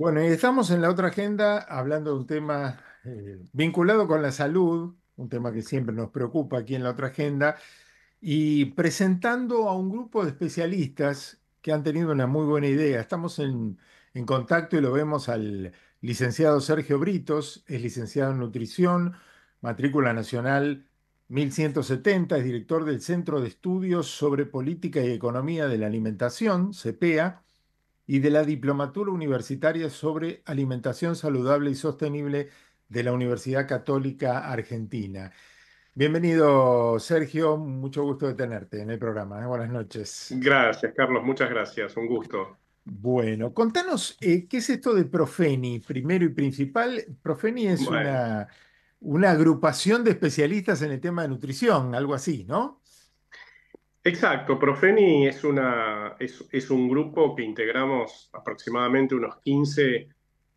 Bueno, y estamos en la otra agenda hablando de un tema eh, vinculado con la salud, un tema que siempre nos preocupa aquí en la otra agenda, y presentando a un grupo de especialistas que han tenido una muy buena idea. Estamos en, contacto y lo vemos al licenciado Sergio Britos, es licenciado en nutrición, matrícula nacional 1170, es director del Centro de Estudios sobre Política y Economía de la Alimentación, CEPEA y de la Diplomatura Universitaria sobre Alimentación Saludable y Sostenible de la Universidad Católica Argentina. Bienvenido, Sergio. Mucho gusto de tenerte en el programa. ¿eh? Buenas noches. Gracias, Carlos. Muchas gracias. Un gusto. Bueno, contanos eh, qué es esto de Profeni, primero y principal. Profeni es una agrupación de especialistas en el tema de nutrición, algo así, ¿no? Exacto, Profeni es, una, es, un grupo que integramos aproximadamente unos 15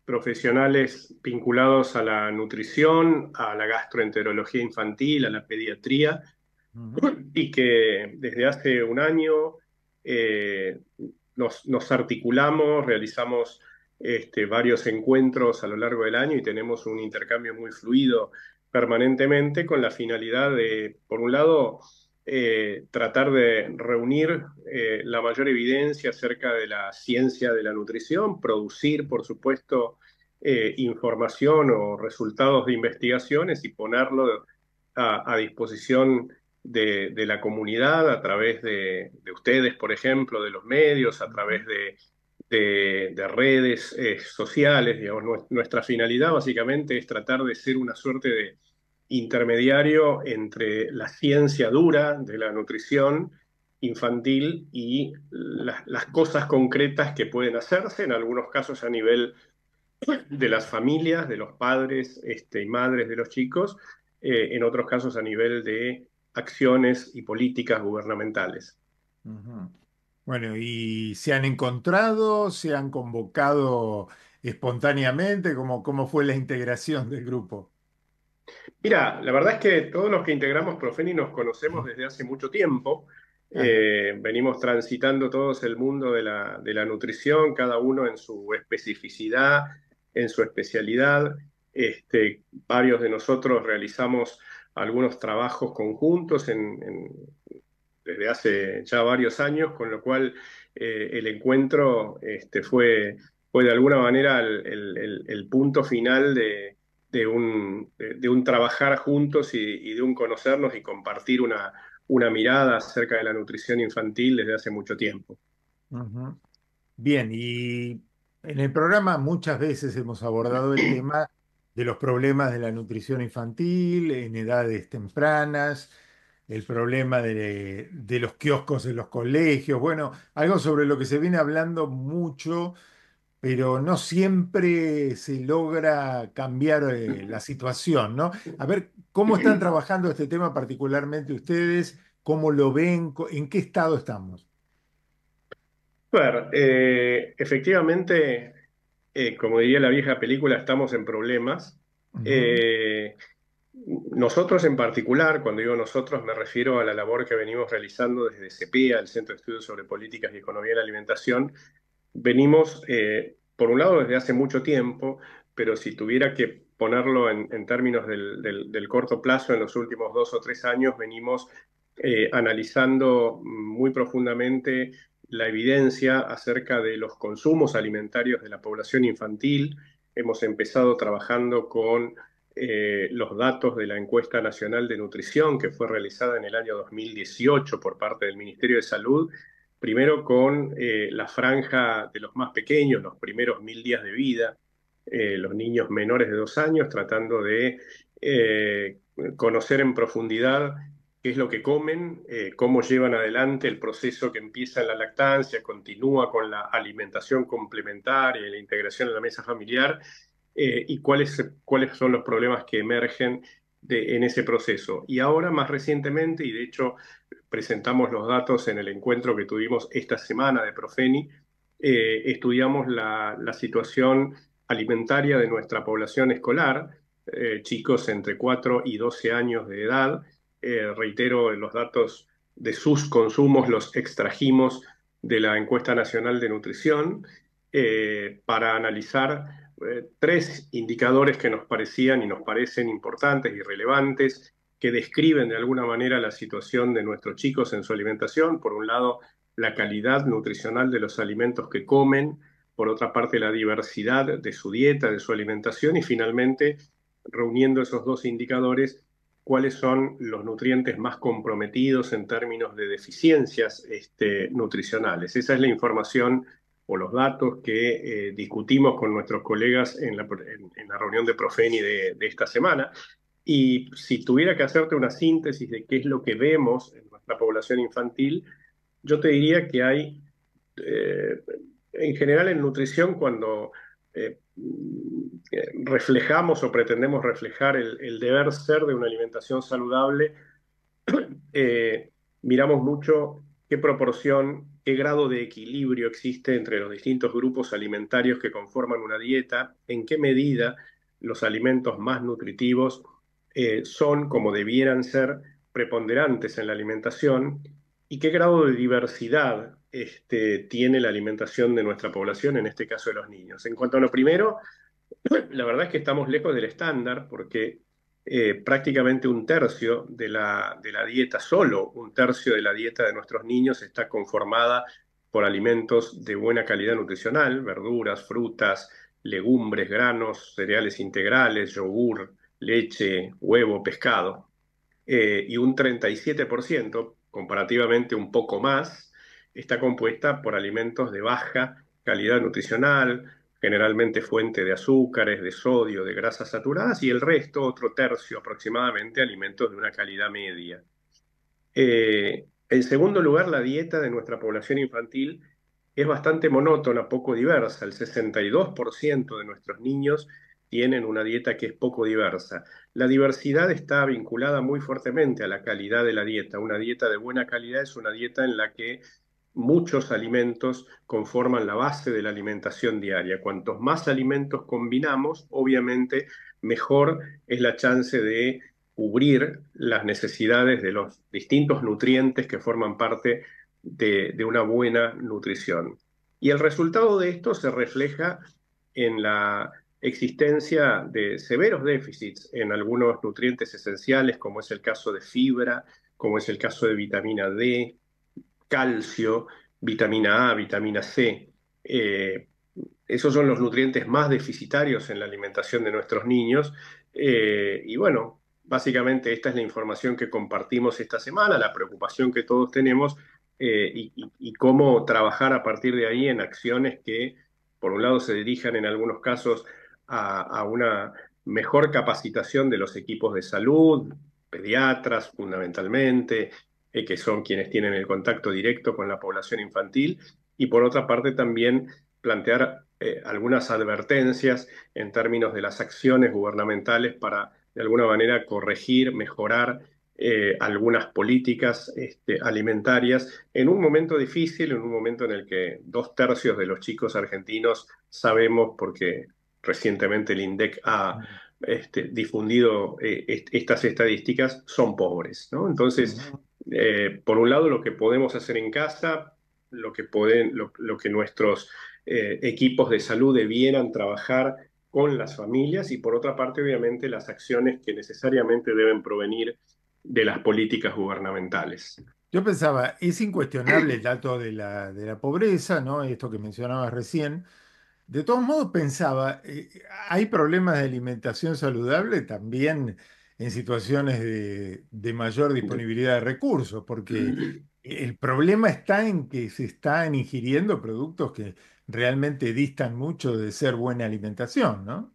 profesionales vinculados a la nutrición, a la gastroenterología infantil, a la pediatría, y que desde hace un año eh, nos, articulamos, realizamos este, varios encuentros a lo largo del año y tenemos un intercambio muy fluido permanentemente con la finalidad de, por un lado, eh, tratar de reunir eh, la mayor evidencia acerca de la ciencia de la nutrición, producir, por supuesto, eh, información o resultados de investigaciones y ponerlo a, disposición de, la comunidad a través de, ustedes, por ejemplo, de los medios, a través de, de redes sociales. nuestra finalidad básicamente es tratar de ser una suerte de intermediario entre la ciencia dura de la nutrición infantil y las, cosas concretas que pueden hacerse, en algunos casos a nivel de las familias, de los padres este, y madres de los chicos, eh, en otros casos a nivel de acciones y políticas gubernamentales. Bueno, ¿y se han encontrado, se han convocado espontáneamente? cómo fue la integración del grupo? Mira, la verdad es que todos los que integramos Profeni nos conocemos desde hace mucho tiempo. Eh, venimos transitando todos el mundo de la, de la, nutrición, cada uno en su especificidad, en su especialidad. Este, varios de nosotros realizamos algunos trabajos conjuntos desde hace ya varios años, con lo cual eh, el encuentro este, fue, fue de alguna manera el punto final de, de un, de, un trabajar juntos y, de un conocernos y compartir una, una mirada acerca de la nutrición infantil desde hace mucho tiempo. Bien, y en el programa muchas veces hemos abordado el tema de los problemas de la nutrición infantil en edades tempranas, el problema de, de, los kioscos en los colegios, bueno, algo sobre lo que se viene hablando mucho pero no siempre se logra cambiar eh, la situación, ¿no? A ver, ¿cómo están trabajando este tema particularmente ustedes? ¿Cómo lo ven? ¿En qué estado estamos? Bueno, eh, efectivamente, eh, como diría la vieja película, estamos en problemas. Nosotros en particular, cuando digo nosotros, me refiero a la labor que venimos realizando desde CEPIA, el Centro de Estudios sobre Políticas y Economía de la Alimentación, venimos, eh, por un lado, desde hace mucho tiempo, pero si tuviera que ponerlo en, términos del, corto plazo, en los últimos dos o tres años venimos eh, analizando muy profundamente la evidencia acerca de los consumos alimentarios de la población infantil. Hemos empezado trabajando con eh, los datos de la encuesta nacional de nutrición que fue realizada en el año 2018 por parte del Ministerio de Salud primero con eh, la franja de los más pequeños, los primeros mil días de vida, eh, los niños menores de dos años, tratando de eh, conocer en profundidad qué es lo que comen, cómo llevan adelante el proceso que empieza en la lactancia, continúa con la alimentación complementaria y la integración en la mesa familiar, y cuáles, cuáles son los problemas que emergen en ese proceso. Y ahora, más recientemente, y de hecho presentamos los datos en el encuentro que tuvimos esta semana de Profeni, eh, estudiamos la, situación alimentaria de nuestra población escolar, eh, chicos entre 4 y 12 años de edad. Eh, reitero, los datos de sus consumos los extrajimos de la encuesta nacional de nutrición para analizar tres indicadores que nos parecían y nos parecen importantes y relevantes que describen de alguna manera la situación de nuestros chicos en su alimentación. Por un lado, la calidad nutricional de los alimentos que comen, por otra parte, la diversidad de su dieta, de su alimentación y finalmente, reuniendo esos dos indicadores, cuáles son los nutrientes más comprometidos en términos de deficiencias este, nutricionales. Esa es la información o los datos que eh, discutimos con nuestros colegas en la, reunión de Profeni de, esta semana. Y si tuviera que hacerte una síntesis de qué es lo que vemos en nuestra población infantil, yo te diría que hay, eh, en general en nutrición, cuando eh, mm, reflejamos o pretendemos reflejar el, deber ser de una alimentación saludable, eh, miramos mucho qué proporción, qué grado de equilibrio existe entre los distintos grupos alimentarios que conforman una dieta, en qué medida los alimentos más nutritivos eh, son, como debieran ser, preponderantes en la alimentación y qué grado de diversidad este, tiene la alimentación de nuestra población, en este caso de los niños. En cuanto a lo primero, la verdad es que estamos lejos del estándar porque eh, prácticamente un tercio de la dieta, solo un tercio de la dieta de nuestros niños está conformada por alimentos de buena calidad nutricional, verduras, frutas, legumbres, granos, cereales integrales, yogur, leche, huevo, pescado, eh, y un 37%, comparativamente un poco más, está compuesta por alimentos de baja calidad nutricional, generalmente fuente de azúcares, de sodio, de grasas saturadas, y el resto, otro tercio aproximadamente, alimentos de una calidad media. Eh, en segundo lugar, la dieta de nuestra población infantil es bastante monótona, poco diversa. El 62% de nuestros niños tienen una dieta que es poco diversa. La diversidad está vinculada muy fuertemente a la calidad de la dieta. Una dieta de buena calidad es una dieta en la que muchos alimentos conforman la base de la alimentación diaria. Cuantos más alimentos combinamos, obviamente mejor es la chance de cubrir las necesidades de los distintos nutrientes que forman parte de, de una buena nutrición. Y el resultado de esto se refleja en la existencia de severos déficits en algunos nutrientes esenciales, como es el caso de fibra, como es el caso de vitamina D, calcio, vitamina A, vitamina C. Eh, esos son los nutrientes más deficitarios en la alimentación de nuestros niños. Eh, y bueno, básicamente esta es la información que compartimos esta semana, la preocupación que todos tenemos eh, y, y, cómo trabajar a partir de ahí en acciones que, por un lado, se dirijan en algunos casos a, una mejor capacitación de los equipos de salud, pediatras fundamentalmente, eh, que son quienes tienen el contacto directo con la población infantil, y por otra parte también plantear eh, algunas advertencias en términos de las acciones gubernamentales para de alguna manera corregir, mejorar eh, algunas políticas este, alimentarias en un momento difícil, en un momento en el que dos tercios de los chicos argentinos sabemos porque recientemente el INDEC ha este, difundido eh, estas estadísticas, son pobres. Entonces, eh, por un lado, lo que podemos hacer en casa, lo que, pueden, que nuestros eh, equipos de salud debieran trabajar con las familias y por otra parte, obviamente, las acciones que necesariamente deben provenir de las políticas gubernamentales. Yo pensaba, es incuestionable el dato de la, de la pobreza, ¿no? Esto que mencionabas recién, de todos modos, pensaba, eh, ¿hay problemas de alimentación saludable también en situaciones de, mayor disponibilidad de recursos? Porque el problema está en que se están ingiriendo productos que realmente distan mucho de ser buena alimentación, ¿no?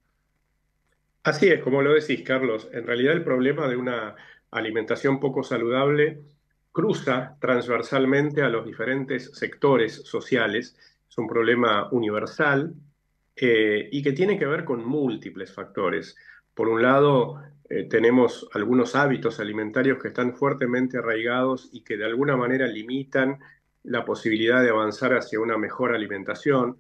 Así es, como lo decís, Carlos. En realidad el problema de una alimentación poco saludable cruza transversalmente a los diferentes sectores sociales un problema universal eh, y que tiene que ver con múltiples factores. Por un lado, eh, tenemos algunos hábitos alimentarios que están fuertemente arraigados y que de alguna manera limitan la posibilidad de avanzar hacia una mejor alimentación.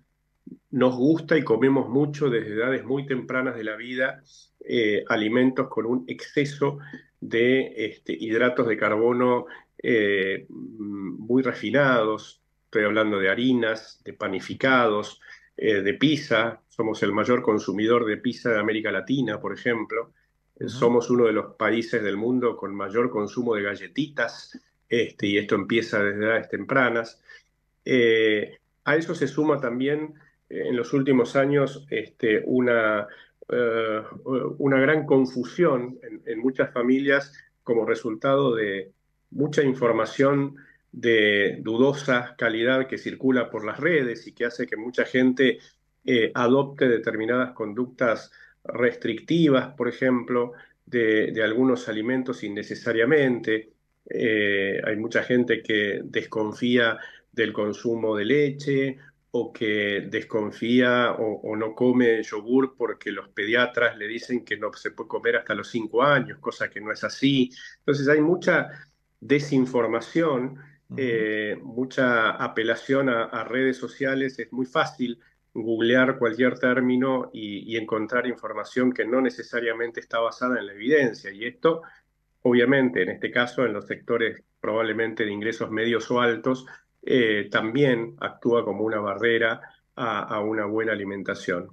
Nos gusta y comemos mucho desde edades muy tempranas de la vida eh, alimentos con un exceso de este, hidratos de carbono muy refinados, Estoy hablando de harinas, de panificados, eh, de pizza. Somos el mayor consumidor de pizza de América Latina, por ejemplo. Eh, somos uno de los países del mundo con mayor consumo de galletitas, este, y esto empieza desde edades tempranas. Eh, a eso se suma también en los últimos años este, una, una gran confusión en, muchas familias como resultado de mucha información de dudosa calidad que circula por las redes y que hace que mucha gente eh, adopte determinadas conductas restrictivas, por ejemplo, de, algunos alimentos innecesariamente. Eh, hay mucha gente que desconfía del consumo de leche o que desconfía o, o, no come yogur porque los pediatras le dicen que no se puede comer hasta los cinco años, cosa que no es así. Entonces hay mucha desinformación eh, mucha apelación a, redes sociales, es muy fácil googlear cualquier término y, encontrar información que no necesariamente está basada en la evidencia. Y esto, obviamente, en este caso, en los sectores probablemente de ingresos medios o altos, eh, también actúa como una barrera a, una buena alimentación.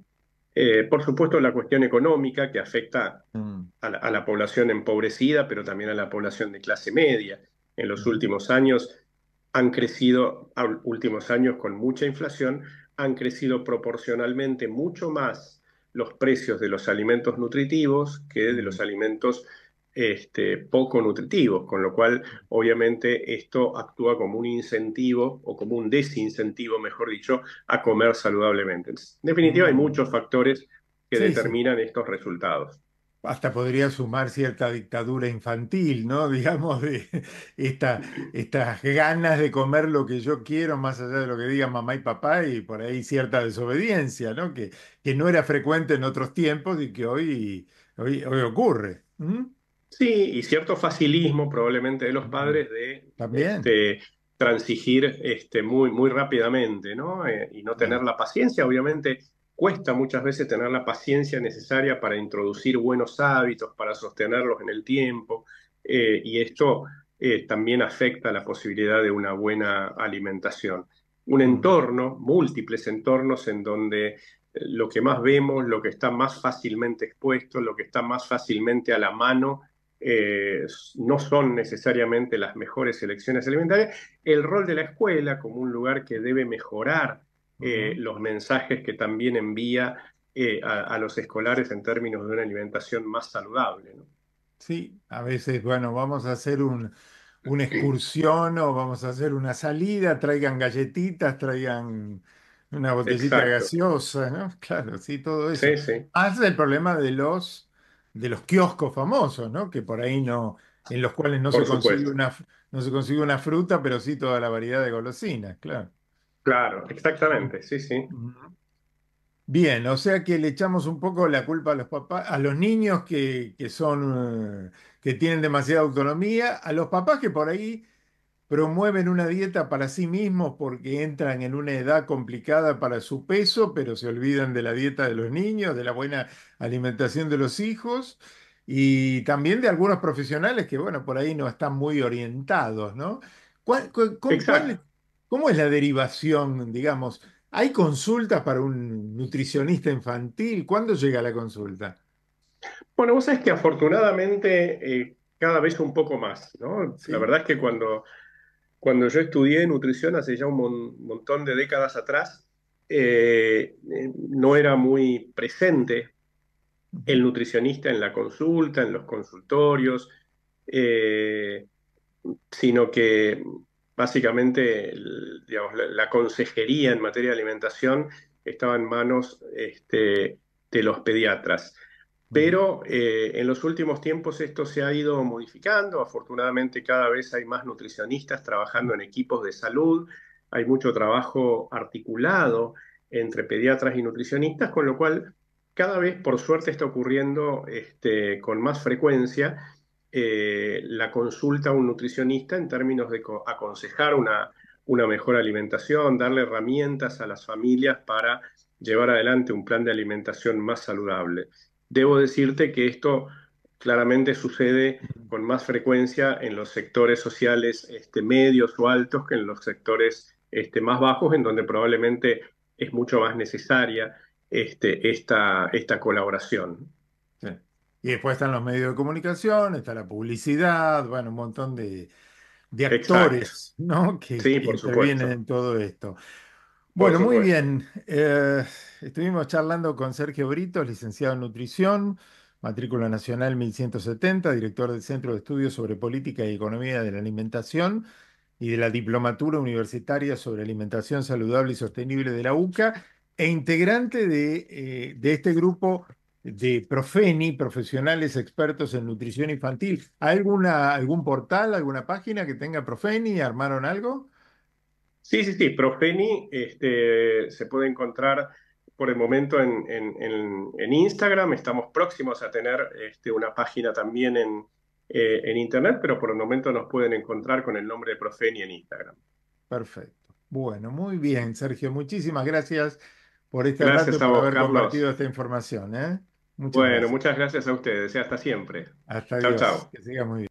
Eh, por supuesto, la cuestión económica que afecta mm. a la, población empobrecida, pero también a la población de clase media. En los mm. últimos años han crecido a últimos años con mucha inflación, han crecido proporcionalmente mucho más los precios de los alimentos nutritivos que de los alimentos este, poco nutritivos, con lo cual obviamente esto actúa como un incentivo o como un desincentivo, mejor dicho, a comer saludablemente. en definitiva, hay muchos factores que determinan estos resultados hasta podría sumar cierta dictadura infantil, ¿no? Digamos, de estas ganas de comer lo que yo quiero, más allá de lo que digan mamá y papá, y por ahí cierta desobediencia, ¿no? Que, que no era frecuente en otros tiempos y que hoy, hoy, ocurre. Sí, y cierto facilismo probablemente de los padres de este, transigir este, muy, muy rápidamente, ¿no? Eh, y no tener la paciencia, obviamente, cuesta muchas veces tener la paciencia necesaria para introducir buenos hábitos, para sostenerlos en el tiempo, eh, y esto eh, también afecta la posibilidad de una buena alimentación. Un entorno, múltiples entornos en donde eh, lo que más vemos, lo que está más fácilmente expuesto, lo que está más fácilmente a la mano, no son necesariamente las mejores elecciones alimentarias. El rol de la escuela como un lugar que debe mejorar eh, los mensajes que también envía eh, a, los escolares en términos de una alimentación más saludable. Sí, a veces, bueno, vamos a hacer una excursión o vamos a hacer una salida, traigan galletitas, traigan una botellita gaseosa, ¿no? Claro, sí, todo eso. Sí, el problema de los, de los kioscos famosos, ¿no? Que por ahí no, en los cuales no se, una, no se consigue una fruta, pero sí toda la variedad de golosinas, claro. Claro, exactamente, sí, sí. Bien, o sea que le echamos un poco la culpa a los papás, a los niños que, son eh, que tienen demasiada autonomía, a los papás que por ahí promueven una dieta para sí mismos porque entran en una edad complicada para su peso, pero se olvidan de la dieta de los niños, de la buena alimentación de los hijos y también de algunos profesionales que, bueno, por ahí no están muy orientados, ¿no? ¿Cuál, cuál, ¿Cómo es la derivación, digamos? ¿Hay consultas para un nutricionista infantil? ¿Cuándo llega la consulta? Bueno, vos sabés que afortunadamente eh, cada vez un poco más, ¿no? La verdad es que cuando, cuando yo estudié nutrición hace ya un montón de décadas atrás, eh, eh, no era muy presente el nutricionista en la consulta, en los consultorios, sino que básicamente, la, consejería en materia de alimentación estaba en manos este, de los pediatras. Pero eh, en los últimos tiempos esto se ha ido modificando. Afortunadamente cada vez hay más nutricionistas trabajando en equipos de salud. Hay mucho trabajo articulado entre pediatras y nutricionistas, con lo cual cada vez, por suerte, está ocurriendo este, con más frecuencia eh, la consulta a un nutricionista en términos de aconsejar una, mejor alimentación, darle herramientas a las familias para llevar adelante un plan de alimentación más saludable. Debo decirte que esto claramente sucede con más frecuencia en los sectores sociales este, medios o altos que en los sectores este, más bajos, en donde probablemente es mucho más necesaria este, esta, esta colaboración. Y después están los medios de comunicación, está la publicidad, bueno, un montón de, de actores, ¿no? Que, intervienen en todo esto. Bueno, muy bien. Eh, estuvimos charlando con Sergio Brito, licenciado en nutrición, matrícula nacional 1170, director del Centro de Estudios sobre Política y Economía de la Alimentación y de la Diplomatura Universitaria sobre Alimentación Saludable y Sostenible de la UCA e integrante de, eh, de este grupo de Profeni, profesionales expertos en nutrición infantil. ¿Hay alguna, algún portal, alguna página que tenga Profeni? ¿Armaron algo? Sí, sí, sí. Profeni este, se puede encontrar por el momento en, en, Instagram. Estamos próximos a tener este, una página también en, eh, en Internet, pero por el momento nos pueden encontrar con el nombre de Profeni en Instagram. Perfecto. Bueno, muy bien, Sergio. Muchísimas gracias por este por haber compartido esta información. ¿eh? bueno, muchas gracias a ustedes. ¿eh? Hasta siempre. Hasta luego. Que siga muy bien.